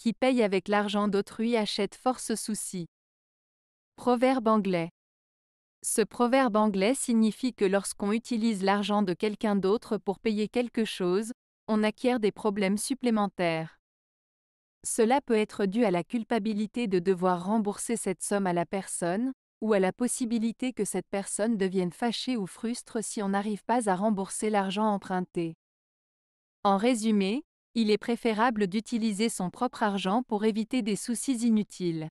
qui paye avec l'argent d'autrui achète force soucis. Proverbe anglais. Ce proverbe anglais signifie que lorsqu'on utilise l'argent de quelqu'un d'autre pour payer quelque chose, on acquiert des problèmes supplémentaires. Cela peut être dû à la culpabilité de devoir rembourser cette somme à la personne, ou à la possibilité que cette personne devienne fâchée ou frustre si on n'arrive pas à rembourser l'argent emprunté. En résumé, il est préférable d'utiliser son propre argent pour éviter des soucis inutiles.